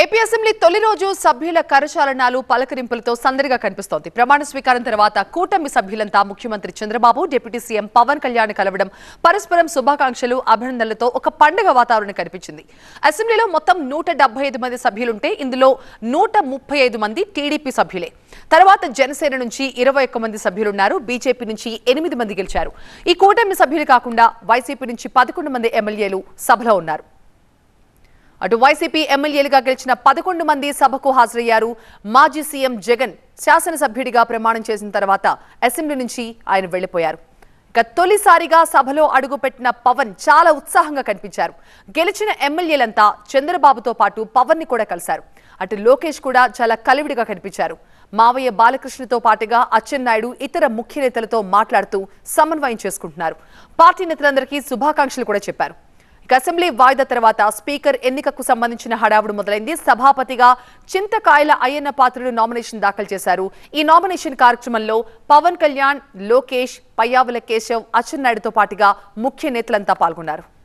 AP assembly తొలి రోజు సభ్యుల కరచాలనాలు పలకరింపులతో సందడిగా కనిపిస్తోంది ప్రమాణ స్వీకారం తర్వాత కూటమి సభ్యులంతా ముఖ్యమంత్రి చంద్రబాబు డిప్యూటీ సీఎం పవన్ కళ్యాణ్ కలవడం పరస్పరం శుభాకాంక్షలు అభినందనలతో ఒక పండుగ వాతావరణం కనిపించింది అసెంబ్లీలో మొత్తం నూట మంది సభ్యులుంటే ఇందులో నూట మంది టీడీపీ సభ్యులే తర్వాత జనసేన నుంచి ఇరవై మంది సభ్యులున్నారు బీజేపీ నుంచి ఎనిమిది మంది గెలిచారు ఈ కూటమి సభ్యులు కాకుండా వైసీపీ నుంచి పదకొండు మంది ఎమ్మెల్యేలు సభలో ఉన్నారు అటు వైసీపీ ఎమ్మెల్యేలుగా గెలిచిన పదకొండు మంది సభకు హాజరయ్యారు మాజీ సీఎం జగన్ శాసనసభ్యుడిగా ప్రమాణం చేసిన తర్వాత అసెంబ్లీ నుంచి ఆయన వెళ్లిపోయారు ఇక తొలిసారిగా సభలో అడుగుపెట్టిన పవన్ చాలా ఉత్సాహంగా కనిపించారు గెలిచిన ఎమ్మెల్యేలంతా చంద్రబాబుతో పాటు పవన్ ని కూడా కలిశారు అటు లోకేష్ కూడా చాలా కలివిడిగా కనిపించారు మావయ్య బాలకృష్ణతో పాటుగా అచ్చెన్నాయుడు ఇతర ముఖ్య నేతలతో మాట్లాడుతూ సమన్వయం చేసుకుంటున్నారు పార్టీ నేతలందరికీ శుభాకాంక్షలు కూడా చెప్పారు అసెంబ్లీ వాయిదా తర్వాత స్పీకర్ ఎన్నికకు సంబంధించిన హడావుడు మొదలైంది సభాపతిగా చింతకాయల అయ్యన్న పాత్రుడు నామినేషన్ దాఖలు చేశారు ఈ నామినేషన్ కార్యక్రమంలో పవన్ కళ్యాణ్ లోకేష్ పయ్యావుల కేశవ్ అచ్చెన్నాయుడుతో పాటుగా ముఖ్య నేతలంతా పాల్గొన్నారు